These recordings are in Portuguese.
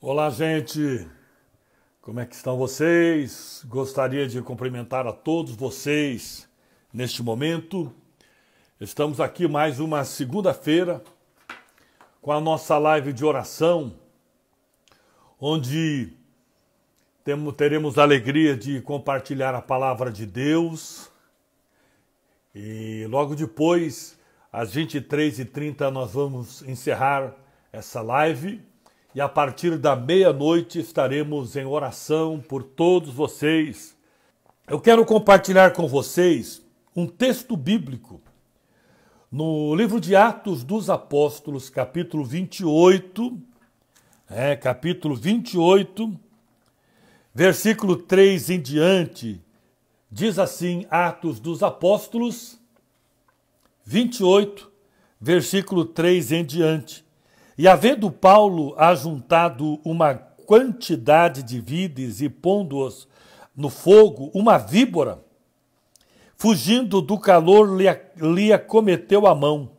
Olá, gente. Como é que estão vocês? Gostaria de cumprimentar a todos vocês neste momento. Estamos aqui mais uma segunda-feira com a nossa live de oração, onde temos, teremos a alegria de compartilhar a palavra de Deus. E logo depois, às 23h30, nós vamos encerrar essa live e a partir da meia-noite estaremos em oração por todos vocês. Eu quero compartilhar com vocês um texto bíblico no livro de Atos dos Apóstolos, capítulo 28, é, capítulo 28, versículo 3 em diante, diz assim: Atos dos Apóstolos, 28, versículo 3 em diante. E havendo Paulo ajuntado uma quantidade de vides e pondo-os no fogo, uma víbora, fugindo do calor, lhe acometeu a mão.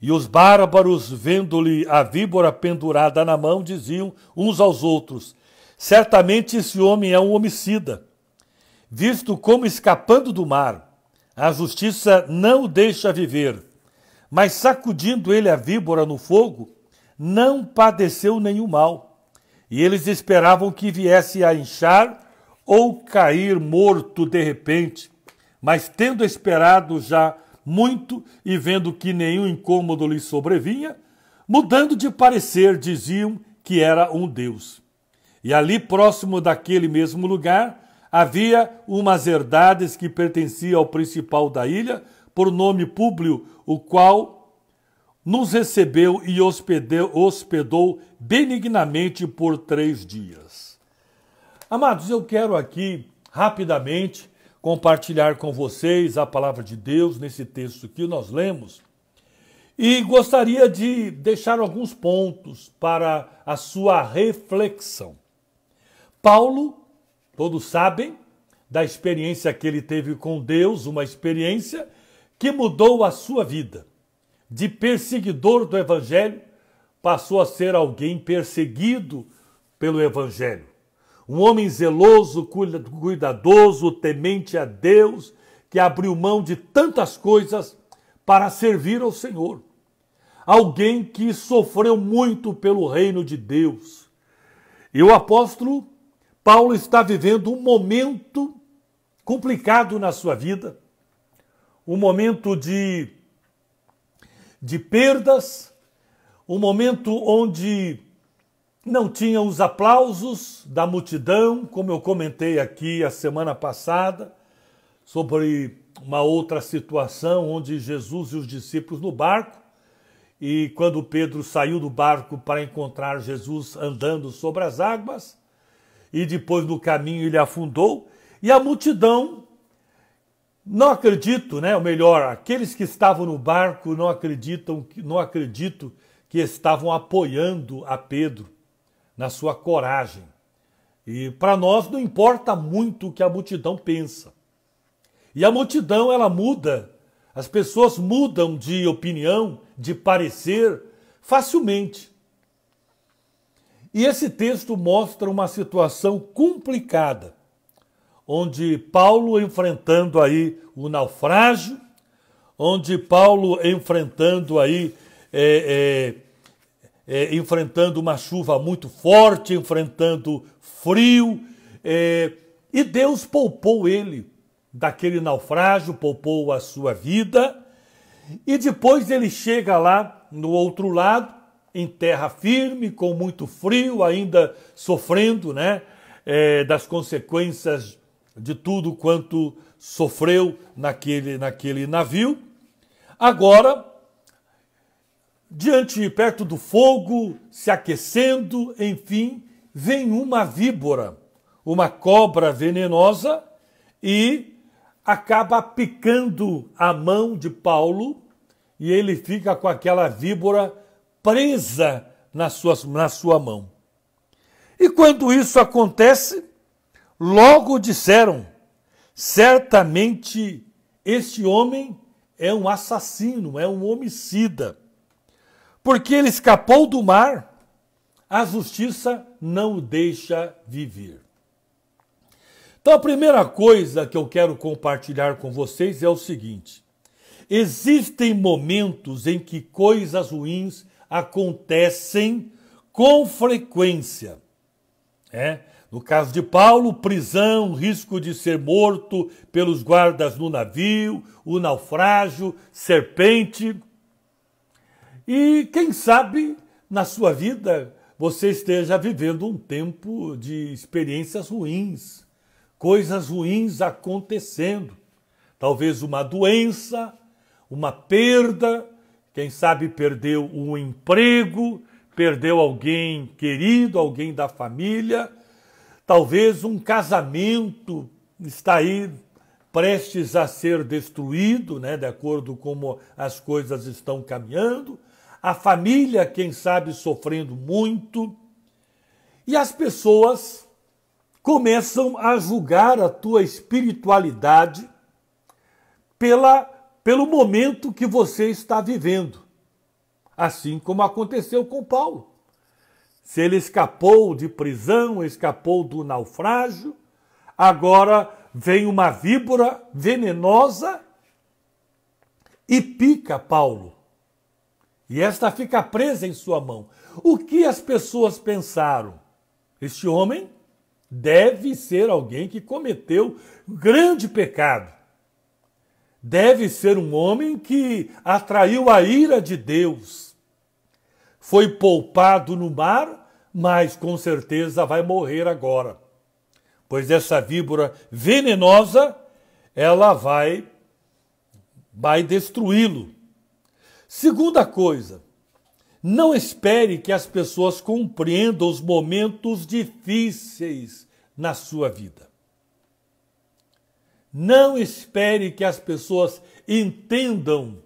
E os bárbaros, vendo-lhe a víbora pendurada na mão, diziam uns aos outros: Certamente esse homem é um homicida, visto como escapando do mar, a justiça não o deixa viver mas sacudindo ele a víbora no fogo, não padeceu nenhum mal. E eles esperavam que viesse a inchar ou cair morto de repente. Mas tendo esperado já muito e vendo que nenhum incômodo lhe sobrevinha, mudando de parecer, diziam que era um deus. E ali, próximo daquele mesmo lugar, havia umas herdades que pertenciam ao principal da ilha, por nome Públio, o qual nos recebeu e hospedeu, hospedou benignamente por três dias. Amados, eu quero aqui rapidamente compartilhar com vocês a palavra de Deus nesse texto que nós lemos e gostaria de deixar alguns pontos para a sua reflexão. Paulo, todos sabem da experiência que ele teve com Deus, uma experiência que mudou a sua vida. De perseguidor do Evangelho, passou a ser alguém perseguido pelo Evangelho. Um homem zeloso, cuidadoso, temente a Deus, que abriu mão de tantas coisas para servir ao Senhor. Alguém que sofreu muito pelo reino de Deus. E o apóstolo Paulo está vivendo um momento complicado na sua vida um momento de, de perdas, um momento onde não tinha os aplausos da multidão, como eu comentei aqui a semana passada, sobre uma outra situação onde Jesus e os discípulos no barco, e quando Pedro saiu do barco para encontrar Jesus andando sobre as águas, e depois no caminho ele afundou, e a multidão não acredito, né? Ou melhor, aqueles que estavam no barco não acreditam, não acredito que estavam apoiando a Pedro na sua coragem. E para nós não importa muito o que a multidão pensa. E a multidão ela muda, as pessoas mudam de opinião, de parecer facilmente. E esse texto mostra uma situação complicada onde Paulo enfrentando aí o naufrágio, onde Paulo enfrentando aí é, é, é, enfrentando uma chuva muito forte, enfrentando frio, é, e Deus poupou ele daquele naufrágio, poupou a sua vida, e depois ele chega lá no outro lado, em terra firme, com muito frio, ainda sofrendo, né, é, das consequências de tudo quanto sofreu naquele, naquele navio. Agora, diante, perto do fogo, se aquecendo, enfim, vem uma víbora, uma cobra venenosa, e acaba picando a mão de Paulo e ele fica com aquela víbora presa na sua, na sua mão. E quando isso acontece, Logo disseram: certamente este homem é um assassino, é um homicida. Porque ele escapou do mar, a justiça não o deixa viver. Então, a primeira coisa que eu quero compartilhar com vocês é o seguinte: existem momentos em que coisas ruins acontecem com frequência. É? No caso de Paulo, prisão, risco de ser morto pelos guardas no navio, o naufrágio, serpente. E quem sabe na sua vida você esteja vivendo um tempo de experiências ruins, coisas ruins acontecendo. Talvez uma doença, uma perda, quem sabe perdeu um emprego, perdeu alguém querido, alguém da família Talvez um casamento está aí prestes a ser destruído, né, de acordo com como as coisas estão caminhando, a família, quem sabe, sofrendo muito, e as pessoas começam a julgar a tua espiritualidade pela, pelo momento que você está vivendo, assim como aconteceu com Paulo. Se ele escapou de prisão, escapou do naufrágio, agora vem uma víbora venenosa e pica Paulo. E esta fica presa em sua mão. O que as pessoas pensaram? Este homem deve ser alguém que cometeu grande pecado. Deve ser um homem que atraiu a ira de Deus. Foi poupado no mar mas com certeza vai morrer agora, pois essa víbora venenosa ela vai vai destruí-lo. Segunda coisa, não espere que as pessoas compreendam os momentos difíceis na sua vida. Não espere que as pessoas entendam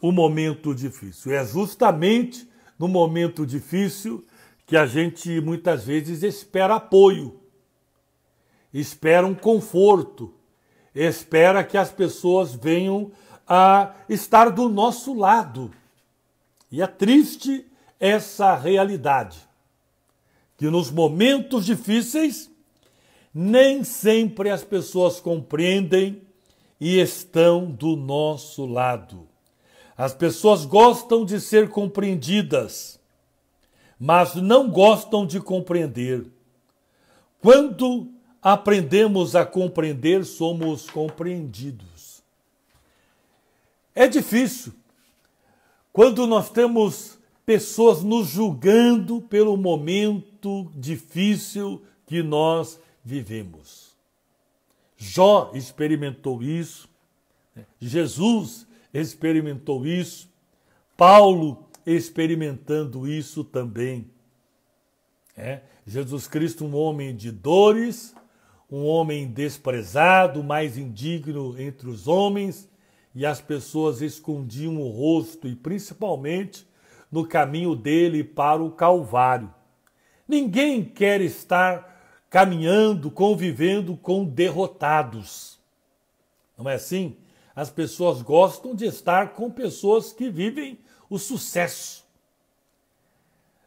o momento difícil. É justamente no momento difícil que a gente muitas vezes espera apoio, espera um conforto, espera que as pessoas venham a estar do nosso lado. E é triste essa realidade, que nos momentos difíceis, nem sempre as pessoas compreendem e estão do nosso lado. As pessoas gostam de ser compreendidas mas não gostam de compreender. Quando aprendemos a compreender, somos compreendidos. É difícil quando nós temos pessoas nos julgando pelo momento difícil que nós vivemos. Jó experimentou isso, né? Jesus experimentou isso, Paulo experimentando isso também. É? Jesus Cristo, um homem de dores, um homem desprezado, mais indigno entre os homens, e as pessoas escondiam o rosto, e principalmente no caminho dele para o Calvário. Ninguém quer estar caminhando, convivendo com derrotados. Não é assim? As pessoas gostam de estar com pessoas que vivem o sucesso.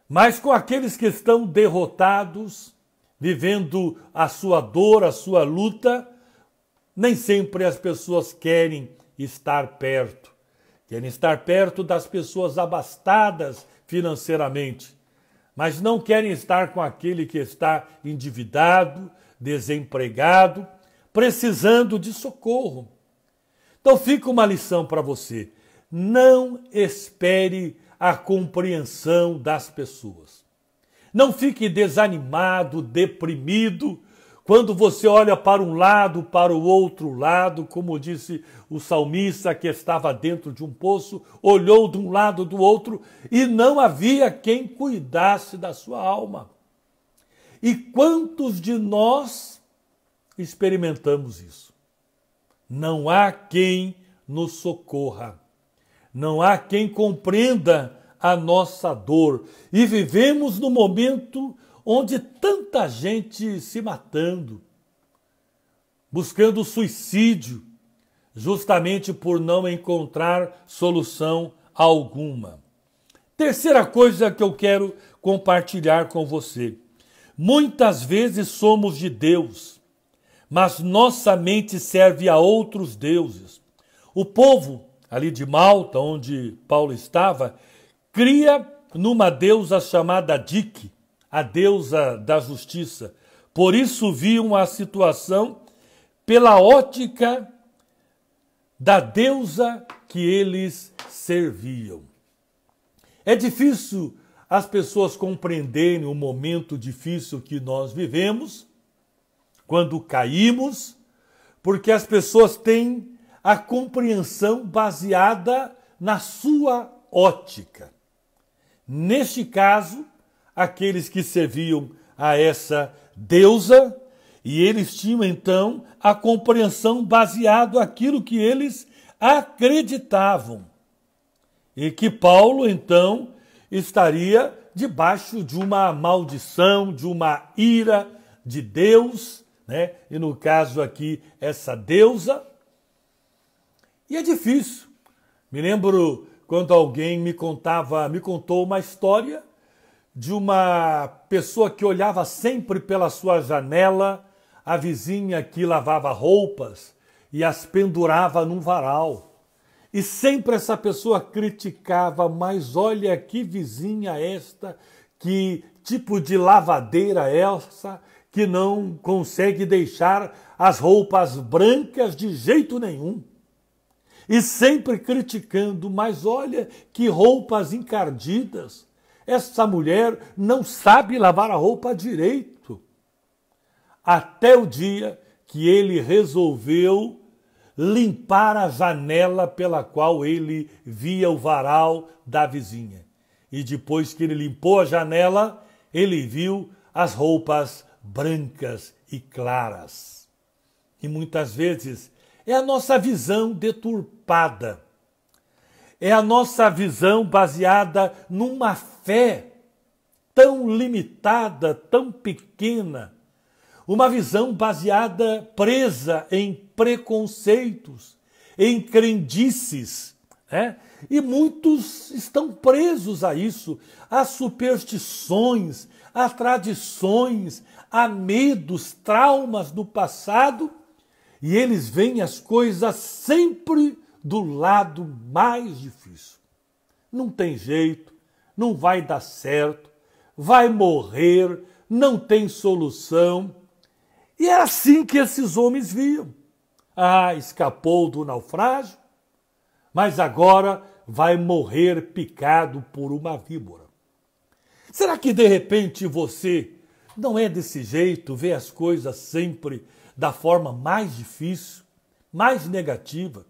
Mas com aqueles que estão derrotados, vivendo a sua dor, a sua luta, nem sempre as pessoas querem estar perto. Querem estar perto das pessoas abastadas financeiramente, mas não querem estar com aquele que está endividado, desempregado, precisando de socorro. Então fica uma lição para você. Não espere a compreensão das pessoas. Não fique desanimado, deprimido, quando você olha para um lado, para o outro lado, como disse o salmista que estava dentro de um poço, olhou de um lado do outro e não havia quem cuidasse da sua alma. E quantos de nós experimentamos isso? Não há quem nos socorra. Não há quem compreenda a nossa dor. E vivemos no momento onde tanta gente se matando, buscando suicídio, justamente por não encontrar solução alguma. Terceira coisa que eu quero compartilhar com você. Muitas vezes somos de Deus, mas nossa mente serve a outros deuses. O povo ali de Malta, onde Paulo estava, cria numa deusa chamada Dique, a deusa da justiça. Por isso viam a situação pela ótica da deusa que eles serviam. É difícil as pessoas compreenderem o momento difícil que nós vivemos, quando caímos, porque as pessoas têm a compreensão baseada na sua ótica. Neste caso, aqueles que serviam a essa deusa, e eles tinham então a compreensão baseado aquilo que eles acreditavam. E que Paulo então estaria debaixo de uma maldição, de uma ira de Deus, né? E no caso aqui essa deusa e é difícil. Me lembro quando alguém me contava, me contou uma história de uma pessoa que olhava sempre pela sua janela, a vizinha que lavava roupas e as pendurava num varal. E sempre essa pessoa criticava, mas olha que vizinha esta, que tipo de lavadeira é essa que não consegue deixar as roupas brancas de jeito nenhum e sempre criticando, mas olha que roupas encardidas. Essa mulher não sabe lavar a roupa direito. Até o dia que ele resolveu limpar a janela pela qual ele via o varal da vizinha. E depois que ele limpou a janela, ele viu as roupas brancas e claras. E muitas vezes é a nossa visão deturpada culpada. É a nossa visão baseada numa fé tão limitada, tão pequena, uma visão baseada presa em preconceitos, em crendices, né? E muitos estão presos a isso, a superstições, a tradições, a medos, traumas do passado, e eles veem as coisas sempre do lado mais difícil. Não tem jeito, não vai dar certo, vai morrer, não tem solução. E era é assim que esses homens viam. Ah, escapou do naufrágio, mas agora vai morrer picado por uma víbora. Será que de repente você não é desse jeito, vê as coisas sempre da forma mais difícil, mais negativa?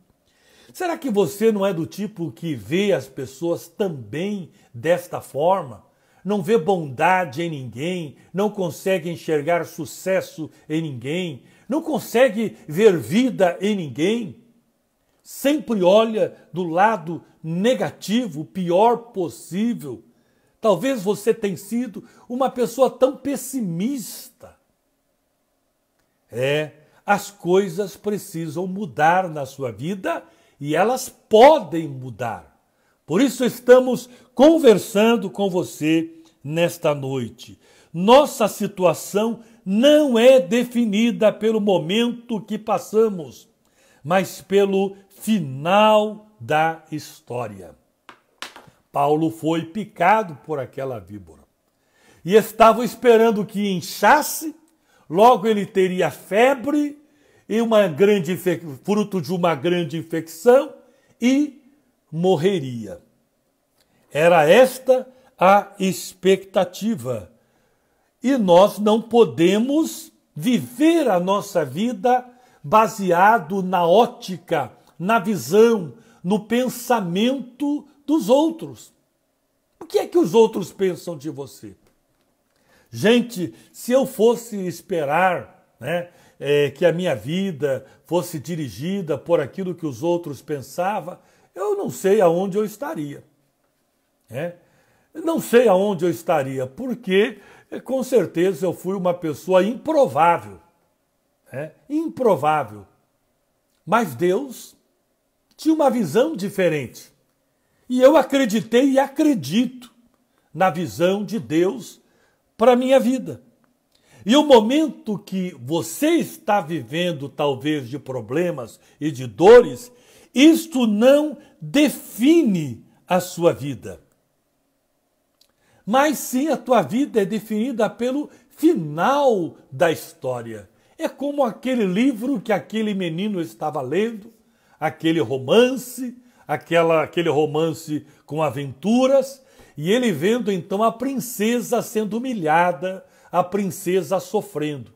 Será que você não é do tipo que vê as pessoas também desta forma? Não vê bondade em ninguém, não consegue enxergar sucesso em ninguém, não consegue ver vida em ninguém? Sempre olha do lado negativo, o pior possível. Talvez você tenha sido uma pessoa tão pessimista. É, as coisas precisam mudar na sua vida e elas podem mudar. Por isso estamos conversando com você nesta noite. Nossa situação não é definida pelo momento que passamos, mas pelo final da história. Paulo foi picado por aquela víbora e estava esperando que inchasse, logo ele teria febre e uma grande fruto de uma grande infecção e morreria. Era esta a expectativa. E nós não podemos viver a nossa vida baseado na ótica, na visão, no pensamento dos outros. O que é que os outros pensam de você? Gente, se eu fosse esperar, né, é, que a minha vida fosse dirigida por aquilo que os outros pensavam, eu não sei aonde eu estaria. Né? Não sei aonde eu estaria, porque é, com certeza eu fui uma pessoa improvável. Né? Improvável. Mas Deus tinha uma visão diferente. E eu acreditei e acredito na visão de Deus para a minha vida. E o momento que você está vivendo, talvez de problemas e de dores, isto não define a sua vida. Mas sim, a tua vida é definida pelo final da história. É como aquele livro que aquele menino estava lendo, aquele romance, aquela, aquele romance com aventuras, e ele vendo então a princesa sendo humilhada, a princesa sofrendo.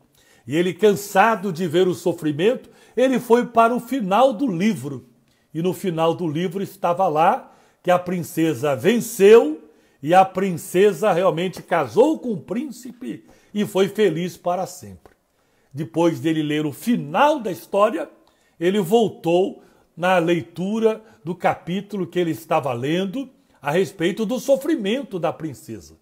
E ele, cansado de ver o sofrimento, ele foi para o final do livro. E no final do livro estava lá que a princesa venceu e a princesa realmente casou com o príncipe e foi feliz para sempre. Depois dele ler o final da história, ele voltou na leitura do capítulo que ele estava lendo a respeito do sofrimento da princesa.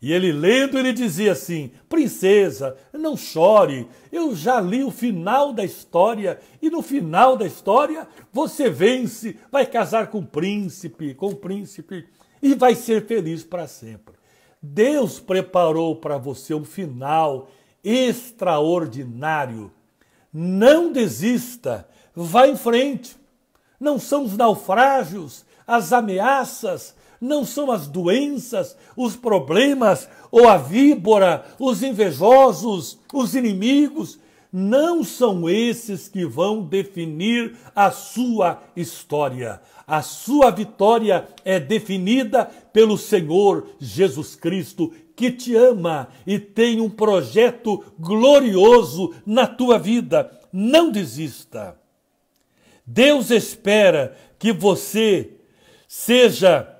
E ele lendo, ele dizia assim: Princesa, não chore, eu já li o final da história, e no final da história você vence, vai casar com o príncipe, com o príncipe, e vai ser feliz para sempre. Deus preparou para você um final extraordinário. Não desista, vá em frente. Não são os naufrágios, as ameaças, não são as doenças, os problemas, ou a víbora, os invejosos, os inimigos, não são esses que vão definir a sua história. A sua vitória é definida pelo Senhor Jesus Cristo, que te ama e tem um projeto glorioso na tua vida. Não desista. Deus espera que você seja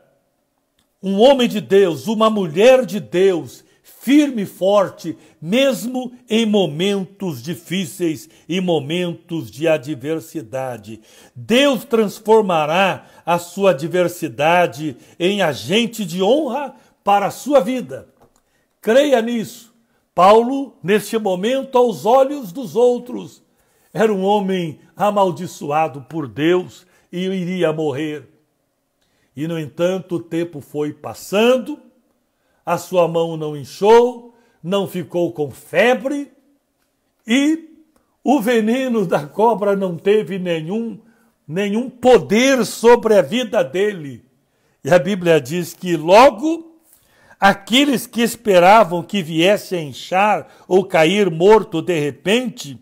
um homem de Deus, uma mulher de Deus, firme e forte, mesmo em momentos difíceis e momentos de adversidade. Deus transformará a sua adversidade em agente de honra para a sua vida. Creia nisso. Paulo, neste momento, aos olhos dos outros, era um homem amaldiçoado por Deus e iria morrer e, no entanto, o tempo foi passando, a sua mão não inchou, não ficou com febre e o veneno da cobra não teve nenhum, nenhum poder sobre a vida dele. E a Bíblia diz que logo aqueles que esperavam que viesse a inchar ou cair morto de repente,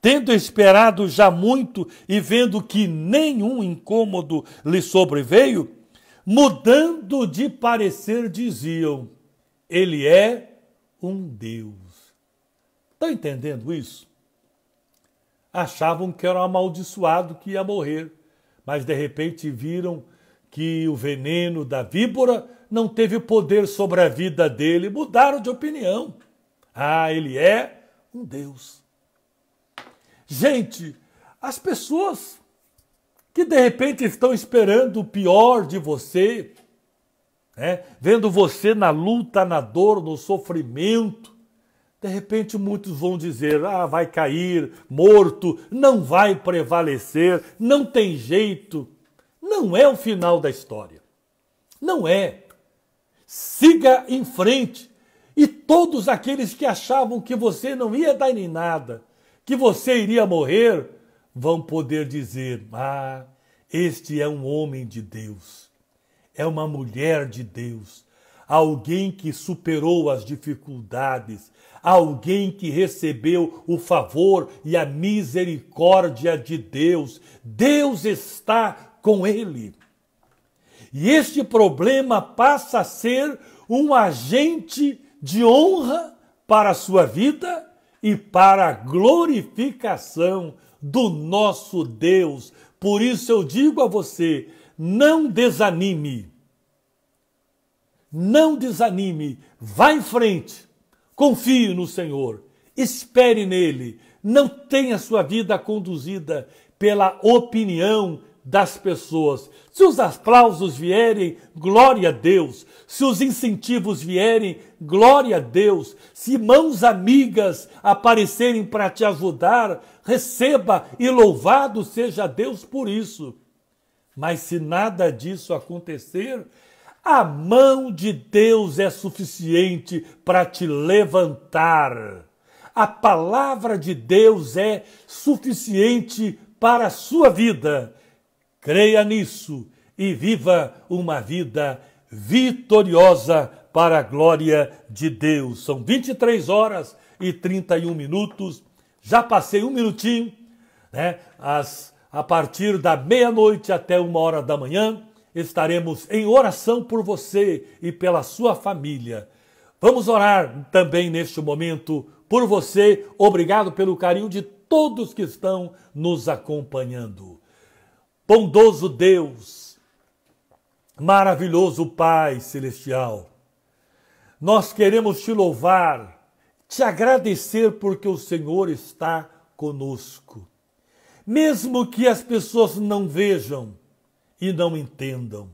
tendo esperado já muito e vendo que nenhum incômodo lhe sobreveio, Mudando de parecer, diziam: Ele é um Deus. Estão tá entendendo isso? Achavam que era um amaldiçoado que ia morrer, mas de repente viram que o veneno da víbora não teve poder sobre a vida dele, mudaram de opinião. Ah, ele é um Deus. Gente, as pessoas que de repente estão esperando o pior de você, né? vendo você na luta, na dor, no sofrimento. De repente muitos vão dizer: ah, vai cair, morto, não vai prevalecer, não tem jeito. Não é o final da história. Não é. Siga em frente. E todos aqueles que achavam que você não ia dar em nada, que você iria morrer, vão poder dizer: Ah, este é um homem de Deus, é uma mulher de Deus, alguém que superou as dificuldades, alguém que recebeu o favor e a misericórdia de Deus. Deus está com ele. E este problema passa a ser um agente de honra para a sua vida e para a glorificação do nosso Deus. Por isso eu digo a você: não desanime. Não desanime. Vá em frente. Confie no Senhor. Espere nele. Não tenha sua vida conduzida pela opinião das pessoas. Se os aplausos vierem, glória a Deus. Se os incentivos vierem, glória a Deus. Se mãos amigas aparecerem para te ajudar, receba e louvado seja Deus por isso. Mas se nada disso acontecer, a mão de Deus é suficiente para te levantar. A palavra de Deus é suficiente para a sua vida Creia nisso e viva uma vida vitoriosa para a glória de Deus. São 23 horas e 31 minutos. Já passei um minutinho, né? As, a partir da meia-noite até uma hora da manhã, estaremos em oração por você e pela sua família. Vamos orar também neste momento por você. Obrigado pelo carinho de todos que estão nos acompanhando. Bondoso Deus, maravilhoso Pai Celestial, nós queremos te louvar, te agradecer porque o Senhor está conosco. Mesmo que as pessoas não vejam e não entendam,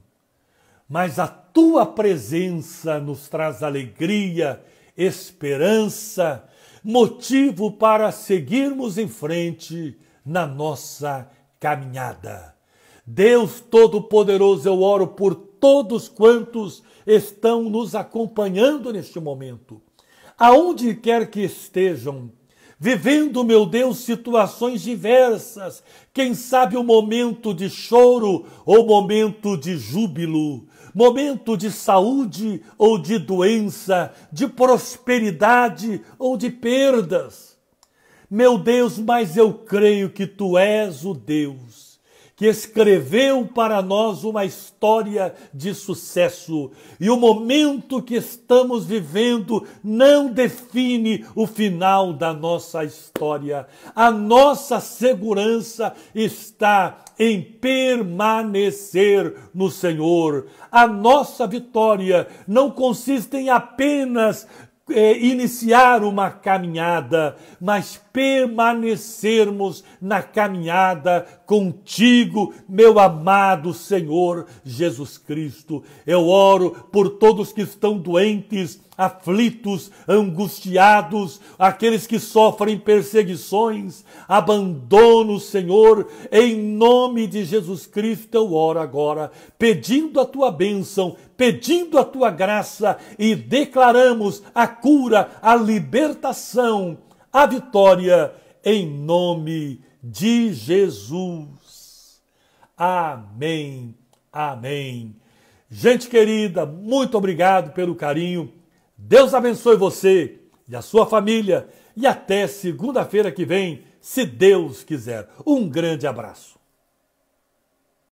mas a tua presença nos traz alegria, esperança, motivo para seguirmos em frente na nossa caminhada. Deus Todo-Poderoso, eu oro por todos quantos estão nos acompanhando neste momento. Aonde quer que estejam, vivendo, meu Deus, situações diversas, quem sabe o um momento de choro ou momento de júbilo, momento de saúde ou de doença, de prosperidade ou de perdas. Meu Deus, mas eu creio que tu és o Deus que escreveu para nós uma história de sucesso. E o momento que estamos vivendo não define o final da nossa história. A nossa segurança está em permanecer no Senhor. A nossa vitória não consiste em apenas é, iniciar uma caminhada, mas permanecermos na caminhada contigo, meu amado Senhor Jesus Cristo. Eu oro por todos que estão doentes, aflitos, angustiados, aqueles que sofrem perseguições, abandono, Senhor, em nome de Jesus Cristo eu oro agora, pedindo a tua bênção, pedindo a tua graça e declaramos a cura, a libertação, a vitória em nome de Jesus. Amém. Amém. Gente querida, muito obrigado pelo carinho. Deus abençoe você e a sua família. E até segunda-feira que vem, se Deus quiser. Um grande abraço.